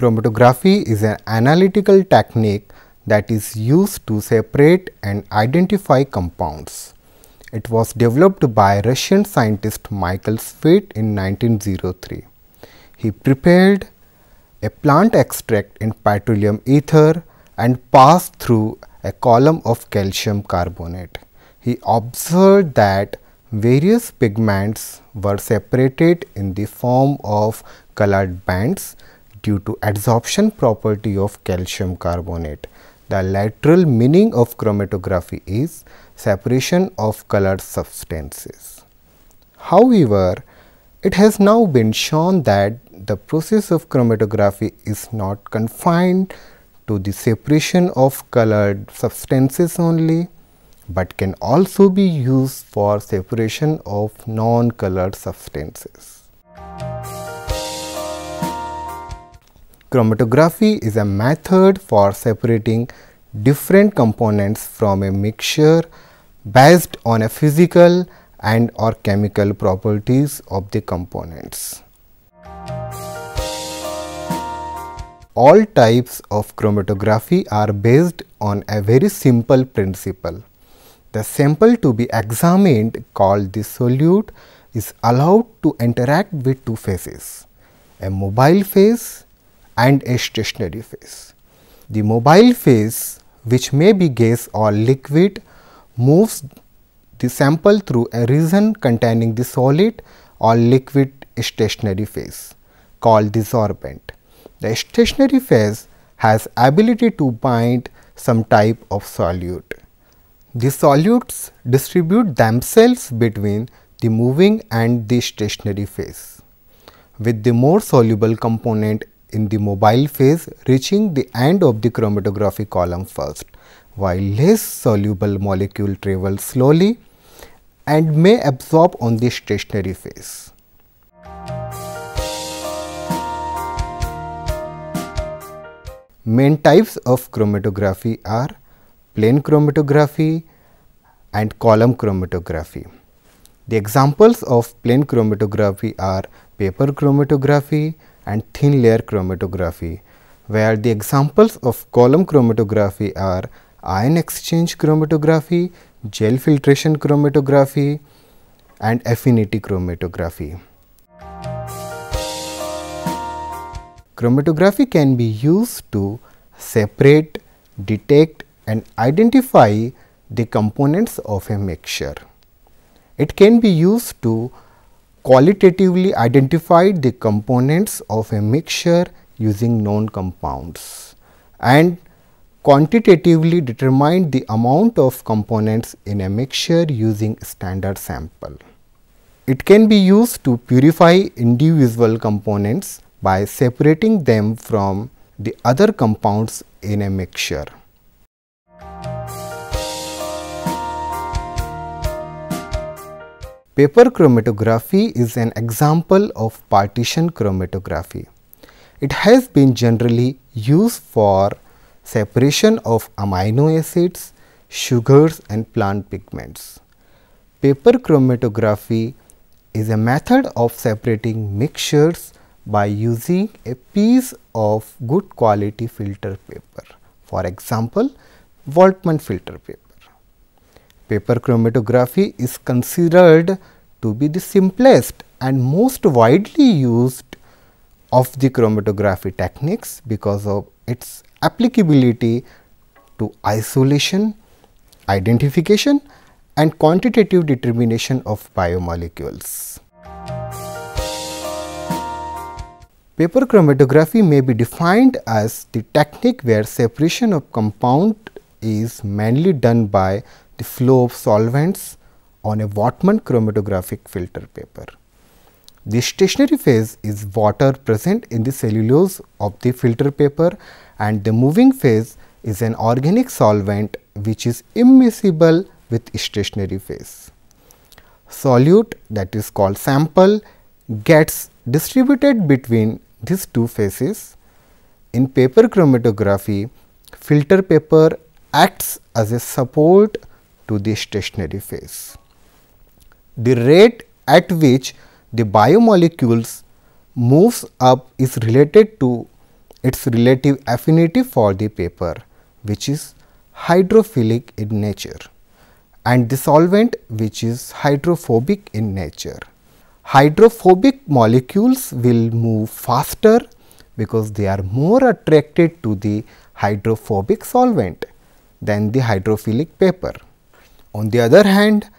Chromatography is an analytical technique that is used to separate and identify compounds. It was developed by Russian scientist Michael Sveit in 1903. He prepared a plant extract in petroleum ether and passed through a column of calcium carbonate. He observed that various pigments were separated in the form of colored bands due to adsorption property of calcium carbonate. The literal meaning of chromatography is separation of colored substances. However, it has now been shown that the process of chromatography is not confined to the separation of colored substances only, but can also be used for separation of non-colored substances. Chromatography is a method for separating different components from a mixture based on a physical and or chemical properties of the components. All types of chromatography are based on a very simple principle. The sample to be examined called the solute is allowed to interact with two phases, a mobile phase and a stationary phase. The mobile phase which may be gas or liquid moves the sample through a region containing the solid or liquid stationary phase called the sorbent. The stationary phase has ability to bind some type of solute. The solutes distribute themselves between the moving and the stationary phase, with the more soluble component in the mobile phase reaching the end of the chromatography column first, while less soluble molecule travels slowly and may absorb on the stationary phase. Main types of chromatography are plane chromatography and column chromatography. The examples of plane chromatography are paper chromatography, and thin layer chromatography, where the examples of column chromatography are ion exchange chromatography, gel filtration chromatography, and affinity chromatography. Chromatography can be used to separate, detect and identify the components of a mixture. It can be used to qualitatively identified the components of a mixture using known compounds and quantitatively determined the amount of components in a mixture using standard sample. It can be used to purify individual components by separating them from the other compounds in a mixture. Paper chromatography is an example of partition chromatography. It has been generally used for separation of amino acids, sugars and plant pigments. Paper chromatography is a method of separating mixtures by using a piece of good quality filter paper. For example, Voltman filter paper. Paper chromatography is considered to be the simplest and most widely used of the chromatography techniques because of its applicability to isolation, identification and quantitative determination of biomolecules. Paper chromatography may be defined as the technique where separation of compound is mainly done by the flow of solvents on a Wattman chromatographic filter paper. The stationary phase is water present in the cellulose of the filter paper and the moving phase is an organic solvent which is immiscible with stationary phase. Solute that is called sample gets distributed between these two phases. In paper chromatography, filter paper acts as a support to the stationary phase. The rate at which the biomolecules moves up is related to its relative affinity for the paper which is hydrophilic in nature and the solvent which is hydrophobic in nature. Hydrophobic molecules will move faster because they are more attracted to the hydrophobic solvent than the hydrophilic paper. On the other hand,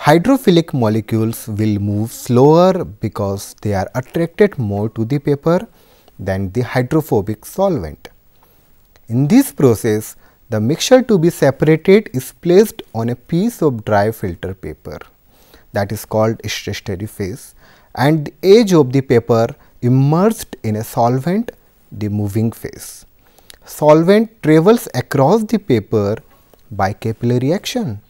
hydrophilic molecules will move slower because they are attracted more to the paper than the hydrophobic solvent. In this process, the mixture to be separated is placed on a piece of dry filter paper that is called stationary phase and the edge of the paper immersed in a solvent the moving phase. Solvent travels across the paper by capillary action.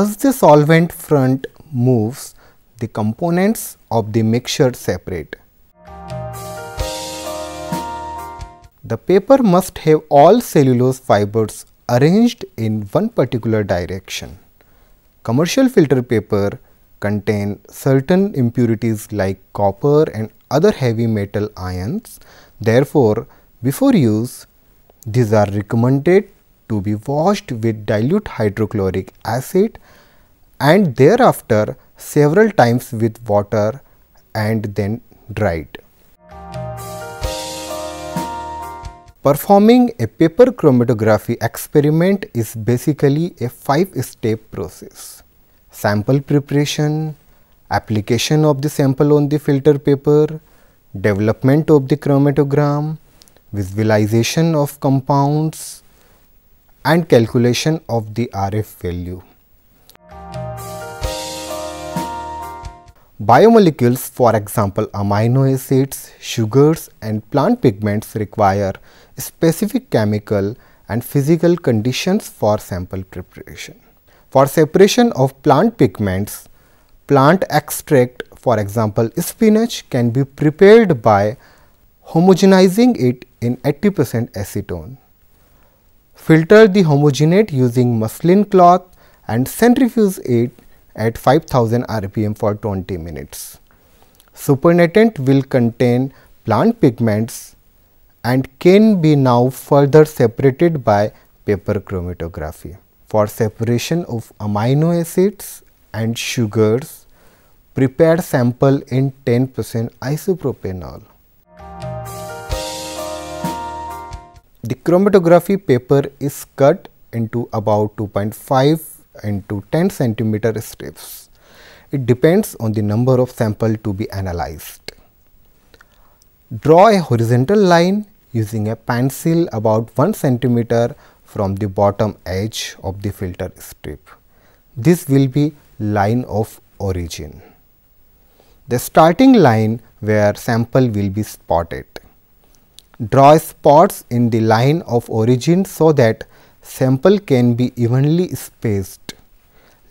As the solvent front moves, the components of the mixture separate. The paper must have all cellulose fibers arranged in one particular direction. Commercial filter paper contain certain impurities like copper and other heavy metal ions. Therefore, before use, these are recommended to be washed with dilute hydrochloric acid and thereafter several times with water and then dried. Performing a paper chromatography experiment is basically a five-step process. Sample preparation, application of the sample on the filter paper, development of the chromatogram, visualization of compounds, and calculation of the RF value. Biomolecules for example amino acids, sugars and plant pigments require specific chemical and physical conditions for sample preparation. For separation of plant pigments, plant extract for example spinach can be prepared by homogenizing it in 80% acetone. Filter the homogenate using muslin cloth and centrifuge it at 5000 rpm for 20 minutes. Supernatant will contain plant pigments and can be now further separated by paper chromatography. For separation of amino acids and sugars, prepare sample in 10% isopropanol. The chromatography paper is cut into about 2.5 into 10 centimeter strips. It depends on the number of sample to be analyzed. Draw a horizontal line using a pencil about 1 centimeter from the bottom edge of the filter strip. This will be line of origin. The starting line where sample will be spotted. Draw spots in the line of origin so that sample can be evenly spaced.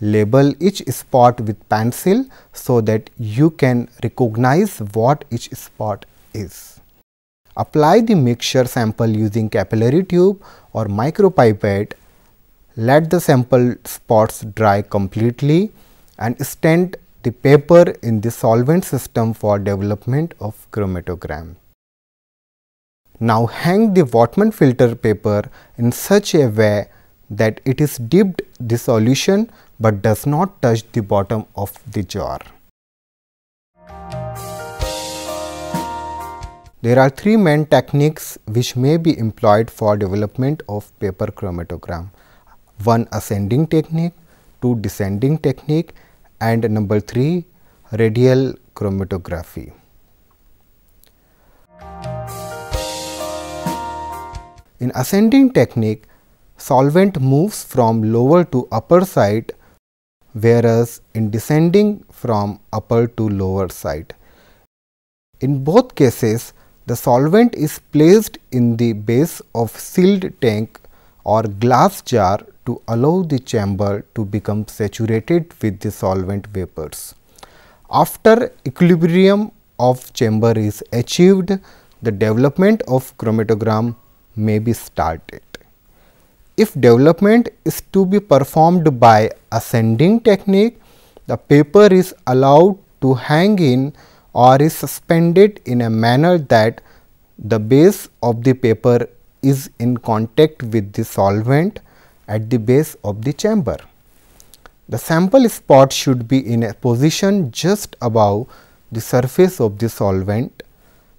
Label each spot with pencil so that you can recognize what each spot is. Apply the mixture sample using capillary tube or micropipette. Let the sample spots dry completely and stand the paper in the solvent system for development of chromatogram. Now hang the Wattman filter paper in such a way that it is dipped the solution but does not touch the bottom of the jar. There are three main techniques which may be employed for development of paper chromatogram. One ascending technique, two descending technique and number three radial chromatography. In ascending technique, solvent moves from lower to upper side whereas in descending from upper to lower side. In both cases, the solvent is placed in the base of sealed tank or glass jar to allow the chamber to become saturated with the solvent vapors. After equilibrium of chamber is achieved, the development of chromatogram may be started. If development is to be performed by ascending technique, the paper is allowed to hang in or is suspended in a manner that the base of the paper is in contact with the solvent at the base of the chamber. The sample spot should be in a position just above the surface of the solvent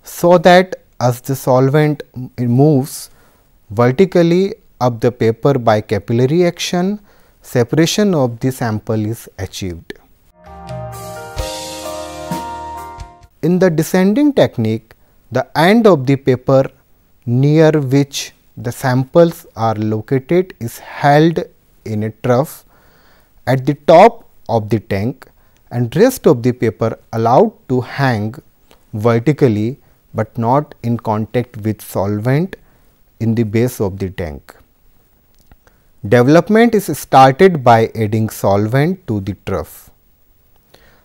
so that as the solvent moves vertically up the paper by capillary action, separation of the sample is achieved. In the descending technique, the end of the paper near which the samples are located is held in a trough at the top of the tank and rest of the paper allowed to hang vertically but not in contact with solvent in the base of the tank. Development is started by adding solvent to the trough.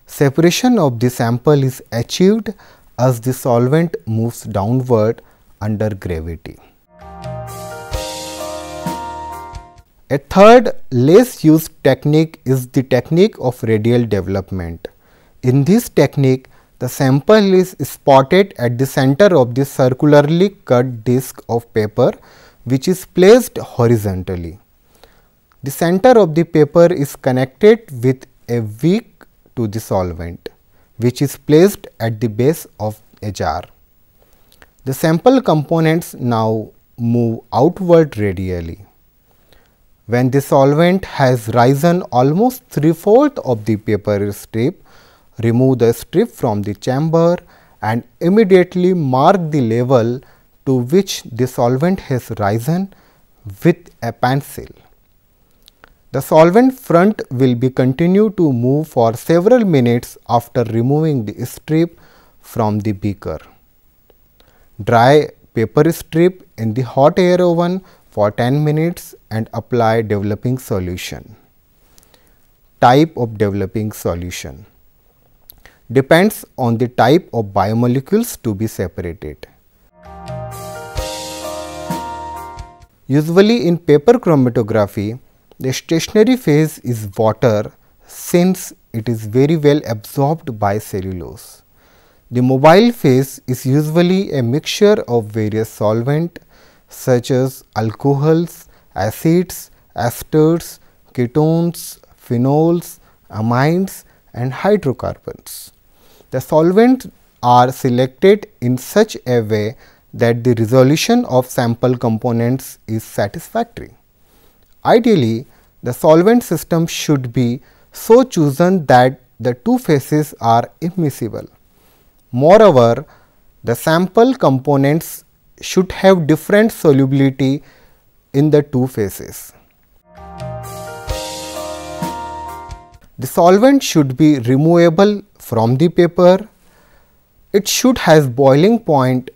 Separation of the sample is achieved as the solvent moves downward under gravity. A third less used technique is the technique of radial development. In this technique, the sample is spotted at the center of the circularly cut disc of paper which is placed horizontally. The center of the paper is connected with a wick to the solvent which is placed at the base of a jar. The sample components now move outward radially. When the solvent has risen almost three-fourth of the paper strip, Remove the strip from the chamber and immediately mark the level to which the solvent has risen with a pencil. The solvent front will be continued to move for several minutes after removing the strip from the beaker. Dry paper strip in the hot air oven for 10 minutes and apply developing solution. Type of developing solution depends on the type of biomolecules to be separated. Usually in paper chromatography, the stationary phase is water since it is very well absorbed by cellulose. The mobile phase is usually a mixture of various solvent such as alcohols, acids, esters, ketones, phenols, amines and hydrocarbons. The solvent are selected in such a way that the resolution of sample components is satisfactory. Ideally, the solvent system should be so chosen that the two phases are immiscible. Moreover, the sample components should have different solubility in the two phases. The solvent should be removable from the paper. It should have boiling point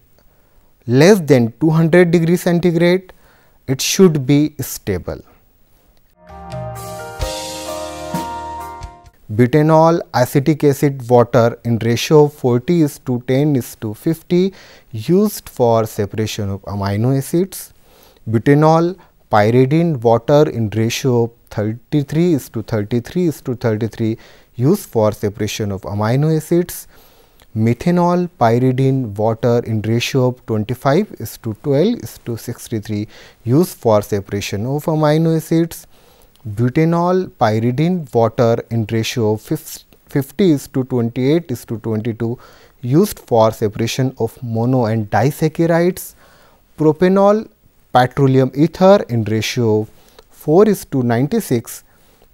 less than 200 degree centigrade. It should be stable. butanol acetic acid water in ratio 40 is to 10 is to 50 used for separation of amino acids. Butanol pyridine water in ratio 33 is to 33 is to 33 used for separation of amino acids. Methanol, pyridine, water in ratio of 25 is to 12 is to 63 used for separation of amino acids. Butanol, pyridine, water in ratio of 50 is to 28 is to 22 used for separation of mono and disaccharides. Propanol, petroleum ether in ratio of 4 is to 96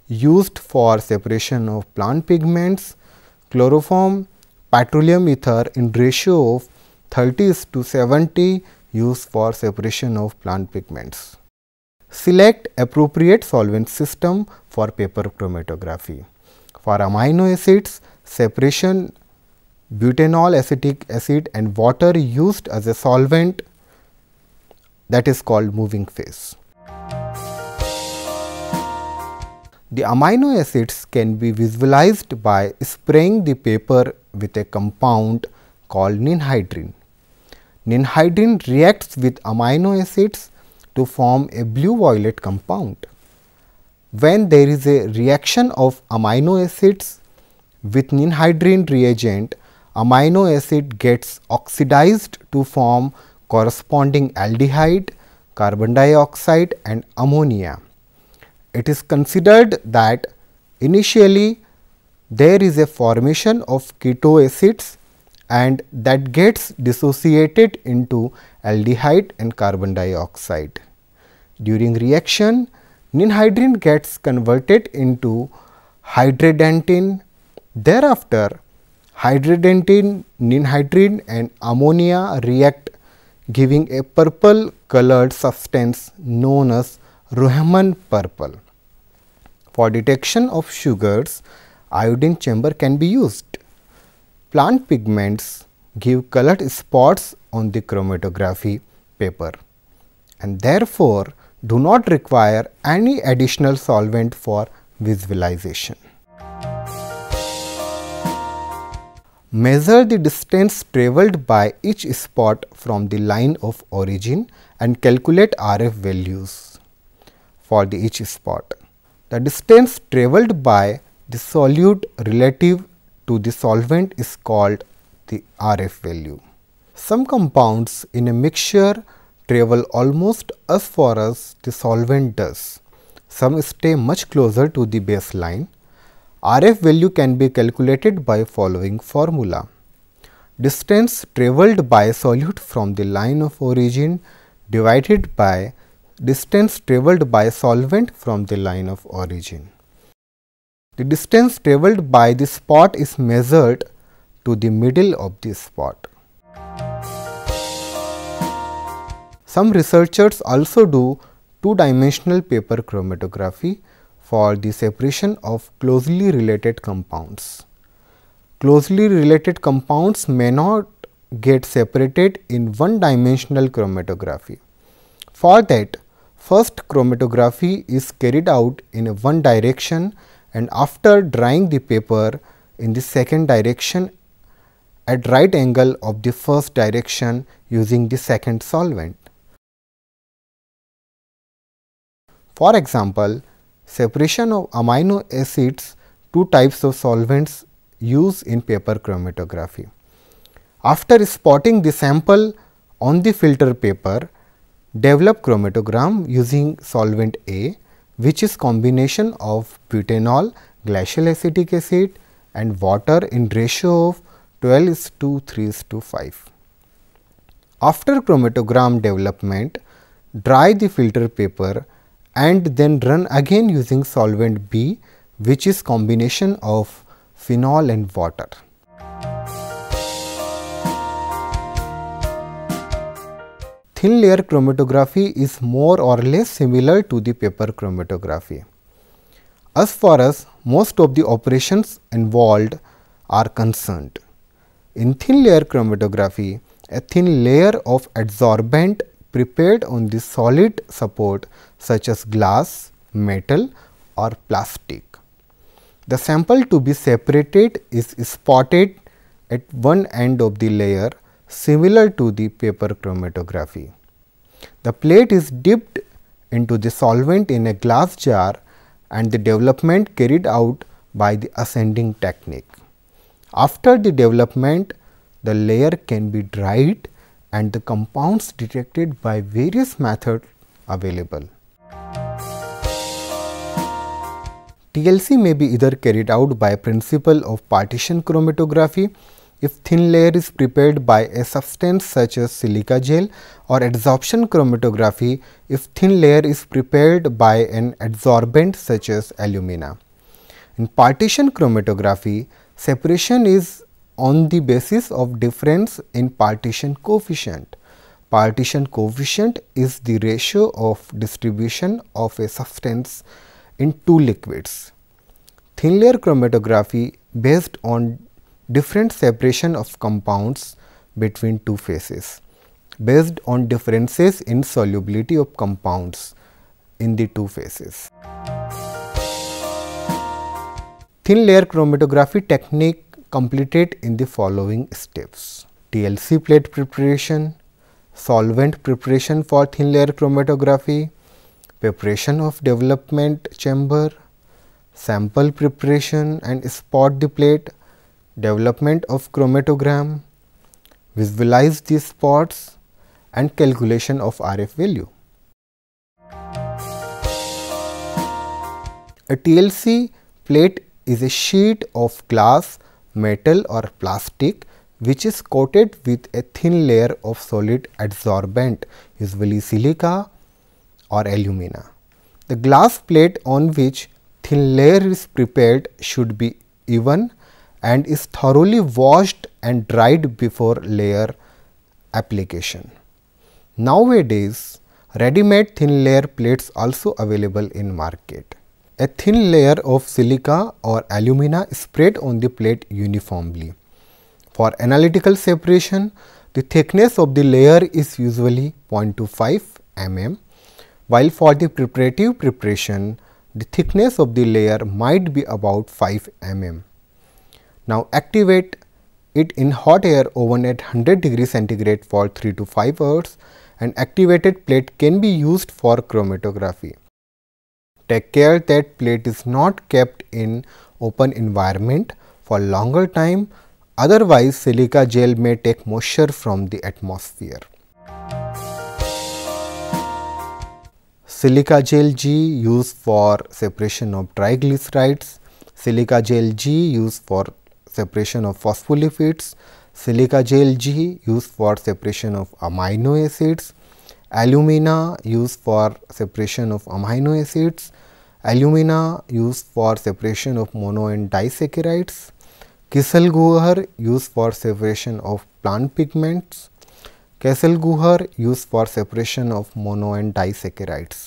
used for separation of plant pigments, chloroform, petroleum ether in ratio of 30 is to 70 used for separation of plant pigments. Select appropriate solvent system for paper chromatography. For amino acids, separation butanol acetic acid and water used as a solvent that is called moving phase. The amino acids can be visualized by spraying the paper with a compound called ninhydrin. Ninhydrin reacts with amino acids to form a blue-violet compound. When there is a reaction of amino acids with ninhydrin reagent, amino acid gets oxidized to form corresponding aldehyde, carbon dioxide and ammonia it is considered that initially there is a formation of keto acids and that gets dissociated into aldehyde and carbon dioxide. During reaction, ninhydrin gets converted into hydridentin. Thereafter, hydridentin, ninhydrin and ammonia react giving a purple colored substance known as Rohaman purple. For detection of sugars, iodine chamber can be used. Plant pigments give colored spots on the chromatography paper and therefore do not require any additional solvent for visualization. Measure the distance traveled by each spot from the line of origin and calculate RF values for the each spot. The distance traveled by the solute relative to the solvent is called the RF value. Some compounds in a mixture travel almost as far as the solvent does. Some stay much closer to the baseline. RF value can be calculated by following formula. Distance traveled by solute from the line of origin divided by distance travelled by solvent from the line of origin. The distance travelled by the spot is measured to the middle of the spot. Some researchers also do two-dimensional paper chromatography for the separation of closely related compounds. Closely related compounds may not get separated in one-dimensional chromatography. For that, First chromatography is carried out in one direction and after drying the paper in the second direction at right angle of the first direction using the second solvent. For example, separation of amino acids two types of solvents used in paper chromatography. After spotting the sample on the filter paper, Develop chromatogram using solvent A which is combination of butanol, glacial acetic acid and water in ratio of 12 is to 3 is to 5. After chromatogram development, dry the filter paper and then run again using solvent B which is combination of phenol and water. thin layer chromatography is more or less similar to the paper chromatography. As far as most of the operations involved are concerned. In thin layer chromatography, a thin layer of adsorbent prepared on the solid support such as glass, metal or plastic. The sample to be separated is spotted at one end of the layer similar to the paper chromatography. The plate is dipped into the solvent in a glass jar and the development carried out by the ascending technique. After the development, the layer can be dried and the compounds detected by various methods available. TLC may be either carried out by principle of partition chromatography if thin layer is prepared by a substance such as silica gel or adsorption chromatography if thin layer is prepared by an adsorbent such as alumina. In partition chromatography, separation is on the basis of difference in partition coefficient. Partition coefficient is the ratio of distribution of a substance in two liquids. Thin layer chromatography based on different separation of compounds between two phases based on differences in solubility of compounds in the two phases. Thin layer chromatography technique completed in the following steps. TLC plate preparation, solvent preparation for thin layer chromatography, preparation of development chamber, sample preparation and spot the plate, development of chromatogram, visualize these spots and calculation of RF value. A TLC plate is a sheet of glass, metal or plastic which is coated with a thin layer of solid adsorbent, usually silica or alumina. The glass plate on which thin layer is prepared should be even and is thoroughly washed and dried before layer application. Nowadays, ready-made thin layer plates also available in market. A thin layer of silica or alumina spread on the plate uniformly. For analytical separation, the thickness of the layer is usually 0.25 mm, while for the preparative preparation, the thickness of the layer might be about 5 mm. Now activate it in hot air oven at 100 degree centigrade for 3 to 5 hours and activated plate can be used for chromatography. Take care that plate is not kept in open environment for longer time otherwise silica gel may take moisture from the atmosphere. Silica gel G used for separation of triglycerides, silica gel G used for separation of phospholipids, silica gel G used for separation of amino acids, alumina used for separation of amino acids, alumina used for separation of mono and disaccharides, Kissel Guher used for separation of plant pigments, Kessel Guher used for separation of mono and disaccharides.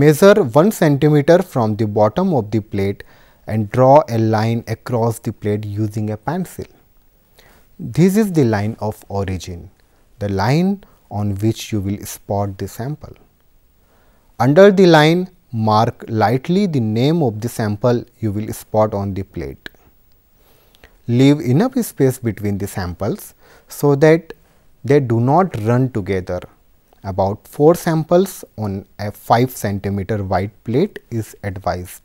Measure 1 centimeter from the bottom of the plate and draw a line across the plate using a pencil. This is the line of origin, the line on which you will spot the sample. Under the line, mark lightly the name of the sample you will spot on the plate. Leave enough space between the samples so that they do not run together. About 4 samples on a 5 centimeter wide plate is advised.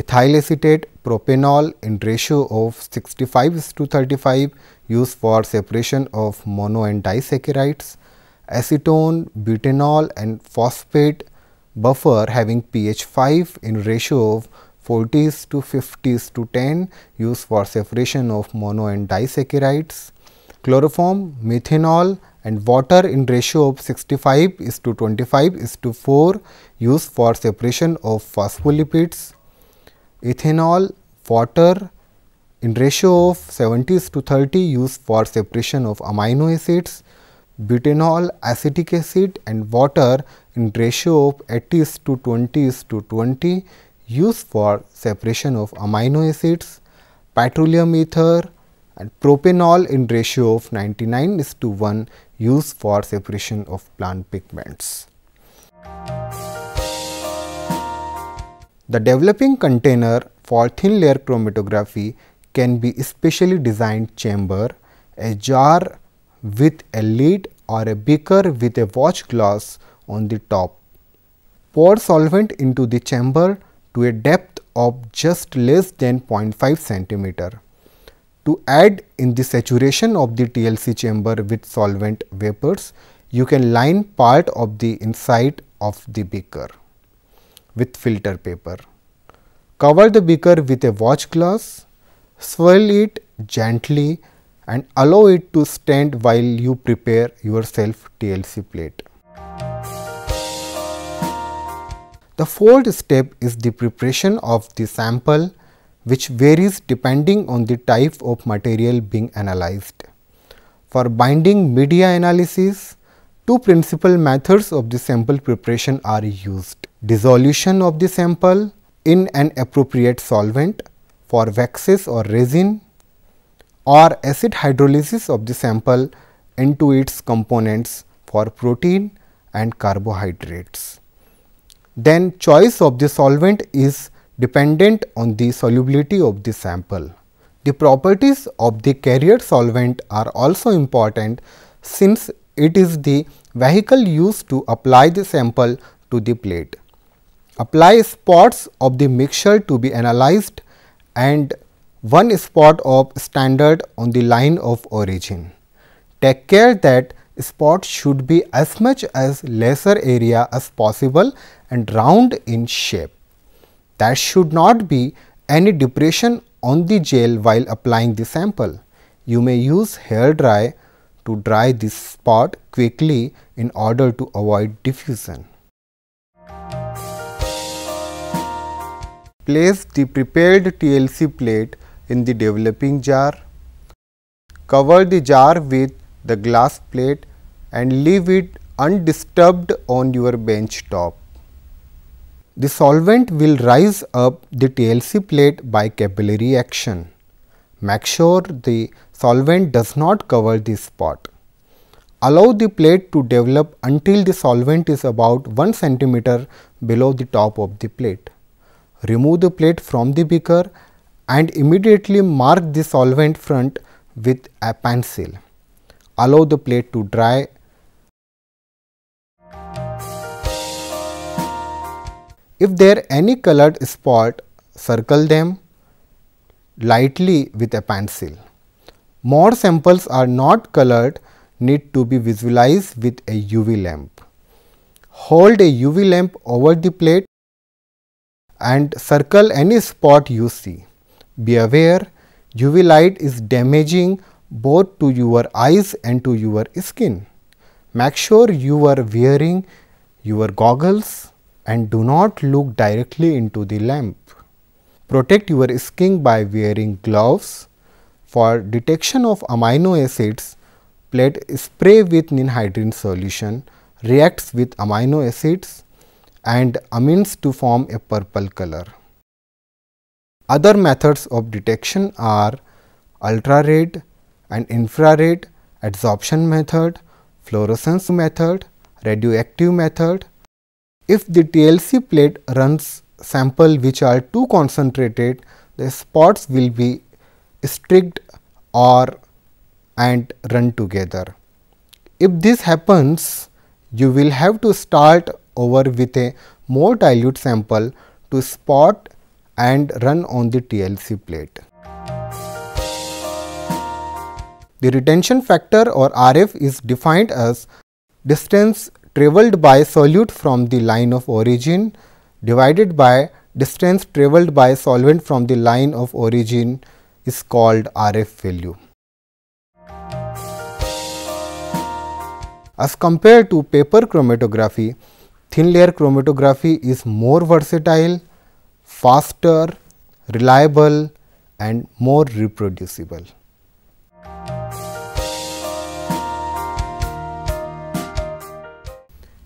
Ethyl acetate propanol in ratio of 65 to 35 used for separation of mono and disaccharides. Acetone, butanol and phosphate buffer having pH 5 in ratio of 40s to 50s to 10 used for separation of mono and disaccharides. Chloroform, methanol and water in ratio of 65 is to 25 is to 4 used for separation of phospholipids ethanol, water in ratio of 70 to 30 used for separation of amino acids, butanol, acetic acid and water in ratio of 80 to 20 to 20 used for separation of amino acids, petroleum ether and propanol in ratio of 99 is to 1 used for separation of plant pigments. The developing container for thin layer chromatography can be specially designed chamber, a jar with a lid or a beaker with a watch glass on the top. Pour solvent into the chamber to a depth of just less than 0.5 centimeter. To add in the saturation of the TLC chamber with solvent vapors, you can line part of the inside of the beaker with filter paper. Cover the beaker with a watch glass, swirl it gently and allow it to stand while you prepare yourself TLC plate. The fourth step is the preparation of the sample which varies depending on the type of material being analyzed. For binding media analysis, two principal methods of the sample preparation are used dissolution of the sample in an appropriate solvent for waxes or resin or acid hydrolysis of the sample into its components for protein and carbohydrates. Then choice of the solvent is dependent on the solubility of the sample. The properties of the carrier solvent are also important since it is the vehicle used to apply the sample to the plate. Apply spots of the mixture to be analyzed and one spot of standard on the line of origin. Take care that spot should be as much as lesser area as possible and round in shape. There should not be any depression on the gel while applying the sample. You may use hair dry to dry this spot quickly in order to avoid diffusion. Place the prepared TLC plate in the developing jar. Cover the jar with the glass plate and leave it undisturbed on your bench top. The solvent will rise up the TLC plate by capillary action. Make sure the solvent does not cover the spot. Allow the plate to develop until the solvent is about 1 cm below the top of the plate. Remove the plate from the beaker and immediately mark the solvent front with a pencil. Allow the plate to dry. If there are any colored spot, circle them lightly with a pencil. More samples are not colored need to be visualized with a UV lamp. Hold a UV lamp over the plate and circle any spot you see. Be aware UV light is damaging both to your eyes and to your skin. Make sure you are wearing your goggles and do not look directly into the lamp. Protect your skin by wearing gloves. For detection of amino acids, plate spray with ninhydrin solution reacts with amino acids and amines to form a purple color. Other methods of detection are ultra-red and infrared adsorption method, fluorescence method, radioactive method. If the TLC plate runs sample which are too concentrated, the spots will be streaked or and run together. If this happens, you will have to start over with a more dilute sample to spot and run on the TLC plate. The retention factor or RF is defined as distance travelled by solute from the line of origin divided by distance travelled by solvent from the line of origin is called RF value. As compared to paper chromatography, Thin layer chromatography is more versatile, faster, reliable and more reproducible.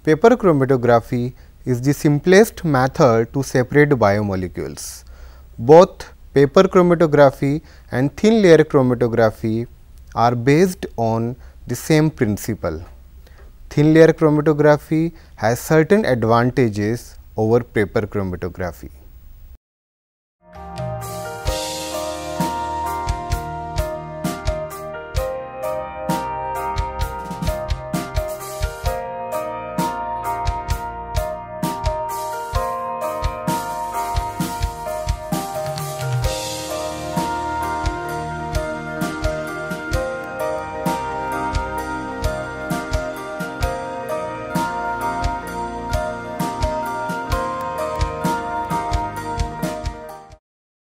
Paper chromatography is the simplest method to separate biomolecules. Both paper chromatography and thin layer chromatography are based on the same principle thin layer chromatography has certain advantages over paper chromatography.